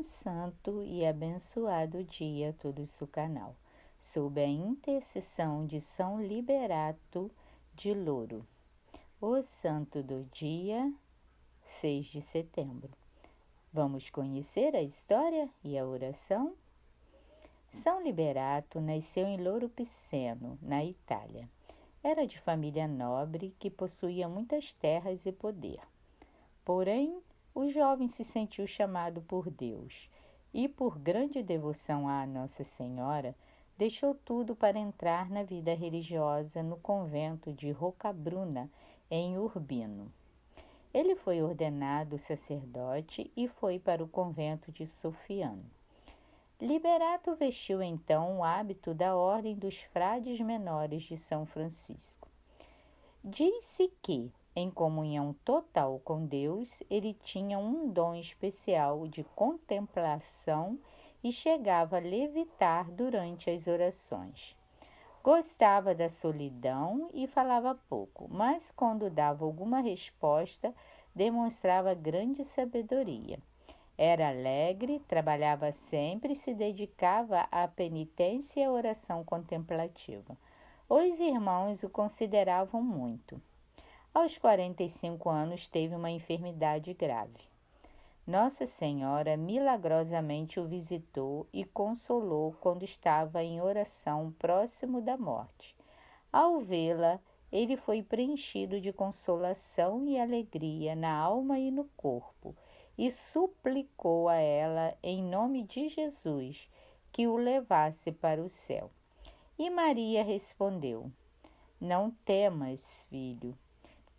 um santo e abençoado dia todo o canal, sob a intercessão de São Liberato de Louro. O santo do dia 6 de setembro. Vamos conhecer a história e a oração? São Liberato nasceu em Louro Piceno, na Itália. Era de família nobre que possuía muitas terras e poder. Porém, o jovem se sentiu chamado por Deus e, por grande devoção à Nossa Senhora, deixou tudo para entrar na vida religiosa no convento de Rocabruna, em Urbino. Ele foi ordenado sacerdote e foi para o convento de Sofiano. Liberato vestiu então o hábito da Ordem dos Frades Menores de São Francisco. Diz-se que, em comunhão total com Deus, ele tinha um dom especial de contemplação e chegava a levitar durante as orações. Gostava da solidão e falava pouco, mas quando dava alguma resposta, demonstrava grande sabedoria. Era alegre, trabalhava sempre e se dedicava à penitência e à oração contemplativa. Os irmãos o consideravam muito. Aos 45 anos teve uma enfermidade grave. Nossa Senhora milagrosamente o visitou e consolou quando estava em oração próximo da morte. Ao vê-la, ele foi preenchido de consolação e alegria na alma e no corpo e suplicou a ela, em nome de Jesus, que o levasse para o céu. E Maria respondeu: Não temas, filho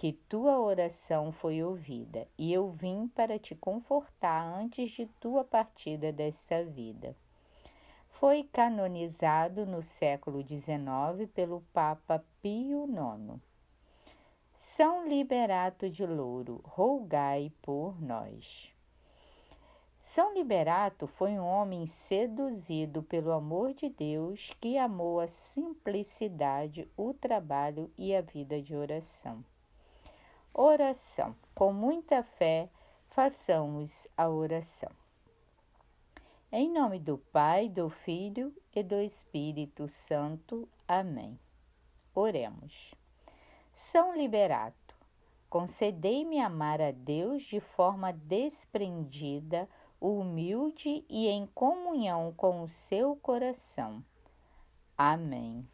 que tua oração foi ouvida e eu vim para te confortar antes de tua partida desta vida. Foi canonizado no século XIX pelo Papa Pio IX. São Liberato de Louro, rogai por nós. São Liberato foi um homem seduzido pelo amor de Deus que amou a simplicidade, o trabalho e a vida de oração. Oração. Com muita fé, façamos a oração. Em nome do Pai, do Filho e do Espírito Santo. Amém. Oremos. São Liberato, concedei-me amar a Deus de forma desprendida, humilde e em comunhão com o seu coração. Amém.